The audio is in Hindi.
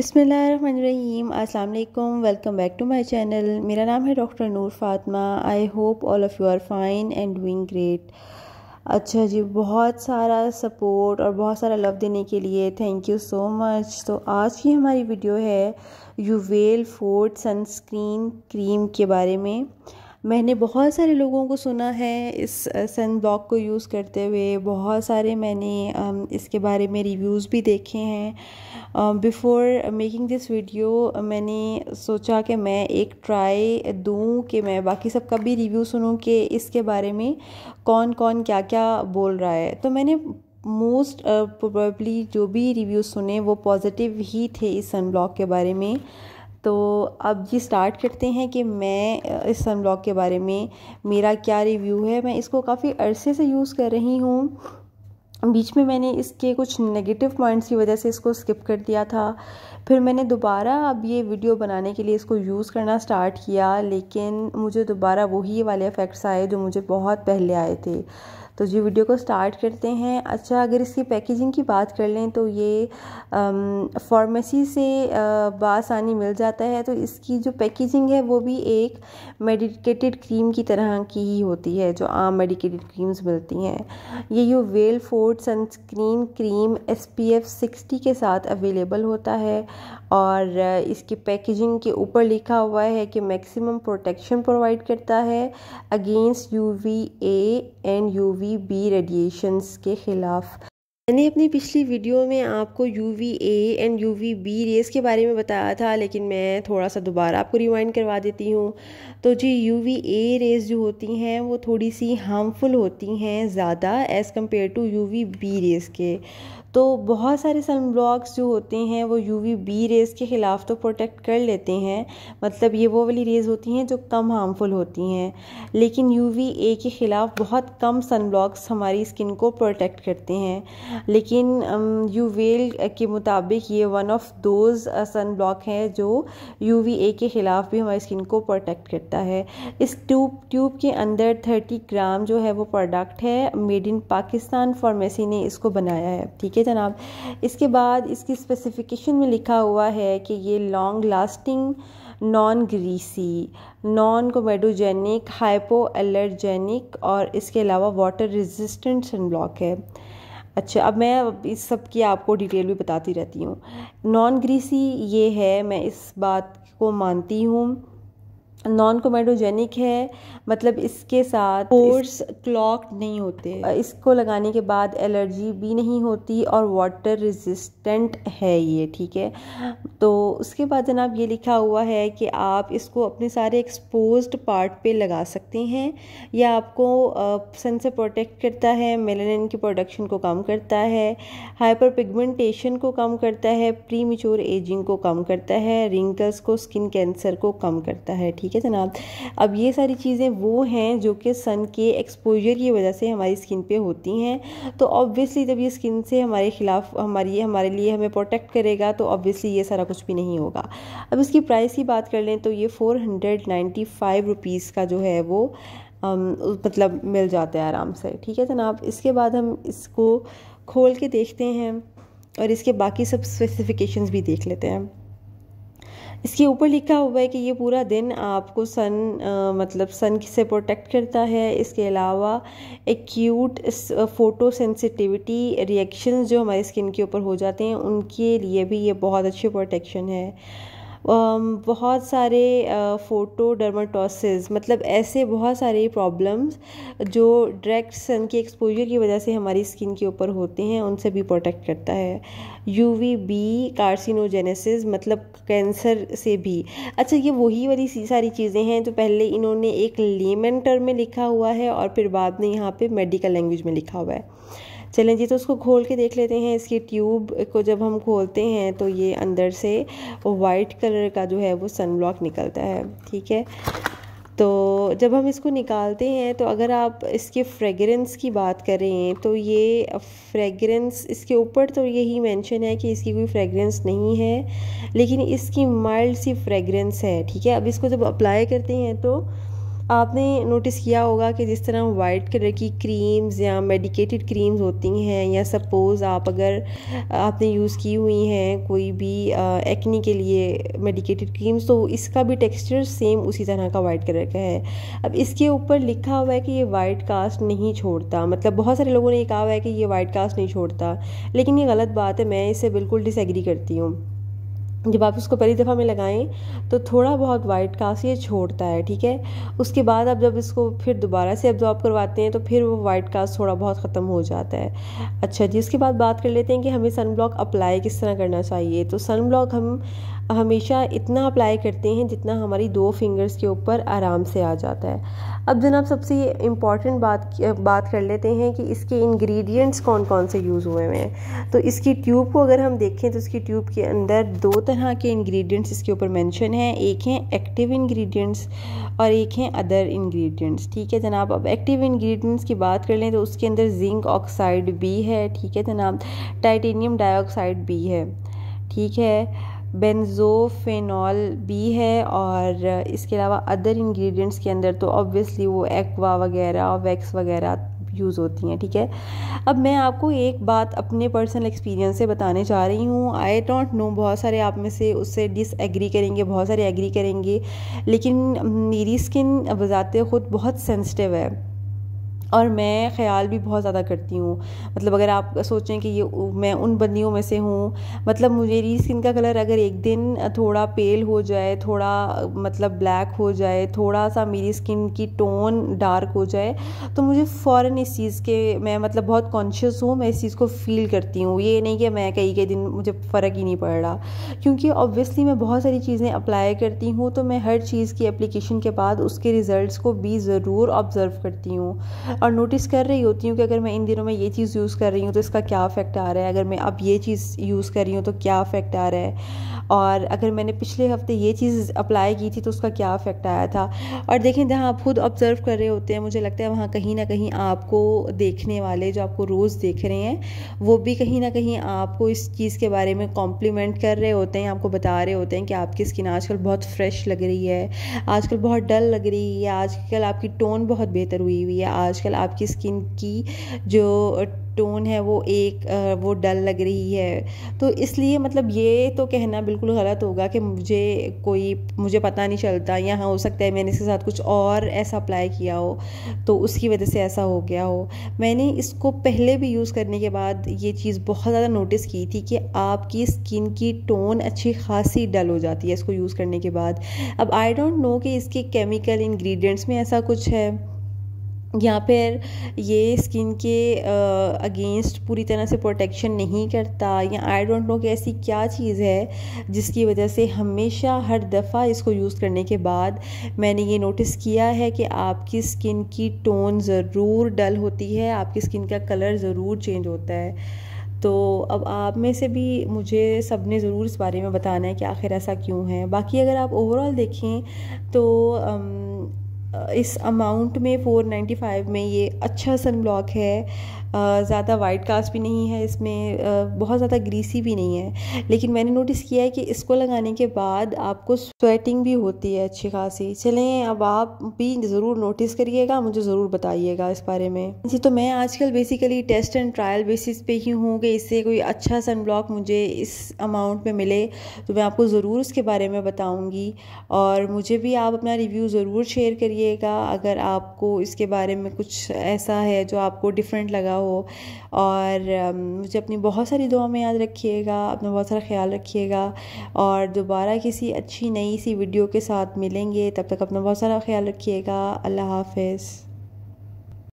बिसमीम अल्लाम welcome back to my channel मेरा नाम है doctor Noor Fatima I hope all of you are fine and doing great अच्छा जी बहुत सारा सपोर्ट और बहुत सारा लव देने के लिए थैंक यू सो मच तो आज की हमारी वीडियो है यूवेल फोर्ड सनस्क्रीन क्रीम के बारे में मैंने बहुत सारे लोगों को सुना है इस सन ब्लॉक को यूज़ करते हुए बहुत सारे मैंने इसके बारे में रिव्यूज़ भी देखे हैं बिफ़ोर मेकिंग दिस वीडियो मैंने सोचा कि मैं एक ट्राई दूं कि मैं बाकी सबका भी रिव्यू सुनूं कि इसके बारे में कौन कौन क्या क्या बोल रहा है तो मैंने मोस्ट प्रोबेबली uh, जो भी रिव्यू सुने वो पॉजिटिव ही थे इस सन ब्लॉक के बारे में तो अब ये स्टार्ट करते हैं कि मैं इस सनब्लॉक के बारे में मेरा क्या रिव्यू है मैं इसको काफ़ी अरसे से यूज़ कर रही हूँ बीच में मैंने इसके कुछ नेगेटिव पॉइंट्स की वजह से इसको स्किप कर दिया था फिर मैंने दोबारा अब ये वीडियो बनाने के लिए इसको यूज़ करना स्टार्ट किया लेकिन मुझे दोबारा वही वाले इफ़ेक्ट्स आए जो मुझे बहुत पहले आए थे तो जी वीडियो को स्टार्ट करते हैं अच्छा अगर इसकी पैकेजिंग की बात कर लें तो ये फार्मेसी से बासानी मिल जाता है तो इसकी जो पैकेजिंग है वो भी एक मेडिकेटेड क्रीम की तरह की ही होती है जो आम मेडिकेटेड क्रीम्स मिलती हैं ये यू वेल फोर्ड sunscreen cream S P F sixty के साथ अवेलेबल होता है और इसकी पैकेजिंग के ऊपर लिखा हुआ है कि मैक्सिमम प्रोटेक्शन प्रोवाइड करता है against U V A and U V UV B radiations के ख़िलाफ़ मैंने अपनी पिछली वीडियो में आपको U V A and U V B rays के बारे में बताया था लेकिन मैं थोड़ा सा दोबारा आपको रिमाइंड करवा देती हूँ तो जी यू वी ए रेस जो होती हैं वो थोड़ी सी हार्मफुल होती हैं ज़्यादा as compare to U V B rays के तो बहुत सारे सन ब्लॉक्स जो होते हैं वो यू वी बी रेज़ के ख़िलाफ़ तो प्रोटेक्ट कर लेते हैं मतलब ये वो वाली रेज़ होती हैं जो कम हार्मफुल होती हैं लेकिन यू वी ए के ख़िलाफ़ बहुत कम सन ब्लॉक्स हमारी स्किन को प्रोटेक्ट करते हैं लेकिन यू वेल के मुताबिक ये one of those sun block हैं जो यू वी ए के ख़िलाफ़ भी हमारी स्किन को प्रोटेक्ट करता है इस ट्यूब ट्यूब के अंदर थर्टी ग्राम जो है वो प्रोडक्ट है मेड इन पाकिस्तान फार्मेसी ने इसको बनाया है ठीक है जनाब इसके बाद इसकी स्पेसिफिकेशन में लिखा हुआ है कि ये long lasting non greasy non comedogenic hypoallergenic और इसके अलावा वाटर रेजिस्टेंट सनब्लॉक है अच्छा अब मैं इस सब की आपको डिटेल भी बताती रहती हूँ नॉन ग्रीसी ये है मैं इस बात को मानती हूँ नॉन कोमेडोजेनिक है मतलब इसके साथ पोर्स क्लॉक नहीं होते इसको लगाने के बाद एलर्जी भी नहीं होती और वाटर रेजिस्टेंट है ये ठीक है तो उसके बाद जनाब ये लिखा हुआ है कि आप इसको अपने सारे एक्सपोज पार्ट पे लगा सकते हैं या आपको सन से प्रोटेक्ट करता है मेलेनिन की प्रोडक्शन को कम करता है हाइपर पिगमेंटेशन को कम करता है प्री एजिंग को कम करता है रिंकल्स को स्किन कैंसर को कम करता है ठीक है है जनाब अब ये सारी चीज़ें वो हैं जो कि सन के एक्सपोजर की वजह से हमारी स्किन पे होती हैं तो ऑब्वियसली जब ये स्किन से हमारे खिलाफ हमारी हमारे लिए हमें प्रोटेक्ट करेगा तो ऑब्वियसली ये सारा कुछ भी नहीं होगा अब इसकी प्राइस की बात कर लें तो ये four hundred ninety five rupees का जो है वो मतलब मिल जाता है आराम से ठीक है जनाब इसके बाद हम इसको खोल के देखते हैं और इसके बाकी सब स्पेसिफिकेशंस भी देख लेते हैं इसके ऊपर लिखा हुआ है कि ये पूरा दिन आपको सन आ, मतलब सन से प्रोटेक्ट करता है इसके अलावा एक्यूट फोटो सेंसिटिविटी रिएक्शंस जो हमारी स्किन के ऊपर हो जाते हैं उनके लिए भी ये बहुत अच्छी प्रोटेक्शन है बहुत सारे फोटो डर्माटोसिस मतलब ऐसे बहुत सारे प्रॉब्लम्स जो डायरेक्ट सन के एक्सपोजर की वजह से हमारी स्किन के ऊपर होते हैं उनसे भी प्रोटेक्ट करता है यू वी बी कार्सिनोजेनेसिस मतलब कैंसर से भी अच्छा ये वही वाली सारी चीज़ें हैं जो पहले इन्होंने एक लेमन टर्म में लिखा हुआ है और फिर बाद में यहाँ पे मेडिकल लैंग्वेज में लिखा हुआ है चलें जी तो उसको खोल के देख लेते हैं इसकी ट्यूब को जब हम खोलते हैं तो ये अंदर से वाइट कलर का जो है वो सन ब्लॉक निकलता है ठीक है तो जब हम इसको निकालते हैं तो अगर आप इसके फ्रेगरेंस की बात करें तो ये फ्रेगरेंस इसके ऊपर तो यही मेंशन है कि इसकी कोई फ्रेगरेंस नहीं है लेकिन इसकी माइल्ड सी फ्रेगरेंस है ठीक है अब इसको जब अप्लाई करते हैं तो आपने नोटिस किया होगा कि जिस तरह वाइट कलर की क्रीम्स या मेडिकेटेड क्रीम्स होती हैं या सपोज़ आप अगर आपने यूज़ की हुई हैं कोई भी एक्नी के लिए मेडिकेटेड क्रीम्स तो इसका भी टेक्सचर सेम उसी तरह का वाइट कलर का है अब इसके ऊपर लिखा हुआ है कि ये वाइट कास्ट नहीं छोड़ता मतलब बहुत सारे लोगों ने कहा हुआ है कि ये वाइट कास्ट नहीं छोड़ता लेकिन ये गलत बात है मैं इससे बिल्कुल डिसएग्री करती हूँ जब आप उसको पहली दफ़ा में लगाएं तो थोड़ा बहुत वाइट कास्ट ये छोड़ता है ठीक है उसके बाद आप जब इसको फिर दोबारा से एब्जॉर्ब करवाते हैं तो फिर वो वाइट कास्ट थोड़ा बहुत ख़त्म हो जाता है अच्छा जी इसके बाद बात कर लेते हैं कि हमें सन ब्लॉक अप्लाई किस तरह करना चाहिए तो सन ब्लॉक हम हमेशा इतना अप्लाई करते हैं जितना हमारी दो फिंगर्स के ऊपर आराम से आ जाता है अब जनाब सबसे इम्पॉर्टेंट बात बात कर लेते हैं कि इसके इंग्रेडिएंट्स कौन कौन से यूज़ हुए हुए हैं तो इसकी ट्यूब को अगर हम देखें तो इसकी ट्यूब के अंदर दो तरह के इंग्रेडिएंट्स इसके ऊपर मेंशन हैं एक हैं एक्टिव इंग्रेडिएंट्स और एक हैं अदर इंग्रेडिएंट्स ठीक है जनाब अब एक्टिव इंग्रेडिएंट्स की बात कर लें तो उसके अंदर जिंक ऑक्साइड भी है ठीक है जनाब टाइटेनियम डाइऑक्साइड भी है ठीक है बेंजोफेनॉल भी है और इसके अलावा अदर इंग्रेडिएंट्स के अंदर तो ऑब्वियसली वो एक्वा वगैरह और वैक्स वगैरह यूज़ होती हैं ठीक है अब मैं आपको एक बात अपने पर्सनल एक्सपीरियंस से बताने जा रही हूँ आई डोंट नो बहुत सारे आप में से उससे डिसएग्री करेंगे बहुत सारे एग्री करेंगे लेकिन मेरी स्किन बजाते ख़ुद बहुत सेंसिटिव है और मैं ख्याल भी बहुत ज़्यादा करती हूँ मतलब अगर आप सोचें कि ये मैं उन बंदियों में से हूँ मतलब मेरी स्किन का कलर अगर एक दिन थोड़ा पेल हो जाए थोड़ा मतलब ब्लैक हो जाए थोड़ा सा मेरी स्किन की टोन डार्क हो जाए तो मुझे फ़ौर इस चीज़ के मैं मतलब बहुत कॉन्शियस हूँ मैं इस चीज़ को फ़ील करती हूँ ये नहीं कि मैं कई कई दिन मुझे फ़र्क ही नहीं पड़ रहा क्योंकि ऑब्वियसली मैं बहुत सारी चीज़ें अप्लाई करती हूँ तो मैं हर चीज़ की एप्लीकेशन के बाद उसके रिज़ल्ट को भी ज़रूर ऑब्ज़र्व करती हूँ और नोटिस कर रही होती हूँ कि अगर मैं इन दिनों में ये चीज़ यूज़ कर रही हूँ तो इसका क्या अफेक्ट आ रहा है अगर मैं अब ये चीज़ यूज़ कर रही हूँ तो क्या अफेक्ट आ रहा है और अगर मैंने पिछले हफ्ते ये चीज़ अप्लाई की थी तो उसका क्या अफेक्ट आया था और देखें जहाँ आप खुद ऑब्ज़र्व कर रहे होते हैं मुझे लगता है वहाँ कहीं ना कहीं आपको देखने वाले जो आपको रोज़ देख रहे हैं वो भी कहीं ना कहीं आपको इस चीज़ के बारे में कॉम्प्लीमेंट कर रहे होते हैं आपको बता रहे होते हैं कि आपकी स्किन आजकल बहुत फ्रेश लग रही है आजकल बहुत डल लग रही है आजकल आपकी टोन बहुत बेहतर हुई हुई है आजकल आजकल आपकी स्किन की जो टोन है वो एक वो डल लग रही है तो इसलिए मतलब ये तो कहना बिल्कुल गलत होगा कि मुझे कोई मुझे पता नहीं चलता या हाँ हो सकता है मैंने इसके साथ कुछ और ऐसा अप्लाई किया हो तो उसकी वजह से ऐसा हो गया हो मैंने इसको पहले भी यूज़ करने के बाद ये चीज़ बहुत ज़्यादा नोटिस की थी कि आपकी स्किन की टोन अच्छी खासी डल हो जाती है इसको यूज़ करने के बाद अब आई डोंट नो कि इसके केमिकल इन्ग्रीडियंट्स में ऐसा कुछ है या फिर ये स्किन के अगेंस्ट पूरी तरह से प्रोटेक्शन नहीं करता या आई डोंट नो कि ऐसी क्या चीज़ है जिसकी वजह से हमेशा हर दफ़ा इसको यूज़ करने के बाद मैंने ये नोटिस किया है कि आपकी स्किन की टोन ज़रूर डल होती है आपकी स्किन का कलर ज़रूर चेंज होता है तो अब आप में से भी मुझे सब ने ज़रूर इस बारे में बताना है कि आखिर ऐसा क्यों है बाकी अगर आप ओवरऑल देखें तो अम, इस अमाउंट में 495 में ये अच्छा सन ब्लॉक है ज़्यादा वाइट कास्ट भी नहीं है इसमें बहुत ज़्यादा ग्रीसी भी नहीं है लेकिन मैंने नोटिस किया है कि इसको लगाने के बाद आपको स्वेटिंग भी होती है अच्छी खासी चलें अब आप भी ज़रूर नोटिस करिएगा मुझे ज़रूर बताइएगा इस बारे में जी तो मैं आजकल basically test and trial basis पे ही हूँ कि इससे कोई अच्छा सन ब्लॉक मुझे इस अमाउंट में मिले तो मैं आपको ज़रूर उसके बारे में बताऊँगी और मुझे भी आप अपना रिव्यू ज़रूर शेयर करिए करिएगा अगर आपको इसके बारे में कुछ ऐसा है जो आपको डिफरेंट लगा हो और मुझे अपनी बहुत सारी दुआ में याद रखिएगा अपना बहुत सारा ख्याल रखिएगा और दोबारा किसी अच्छी नई सी वीडियो के साथ मिलेंगे तब तक अपना बहुत सारा ख्याल रखिएगा अल्लाह हाफिज़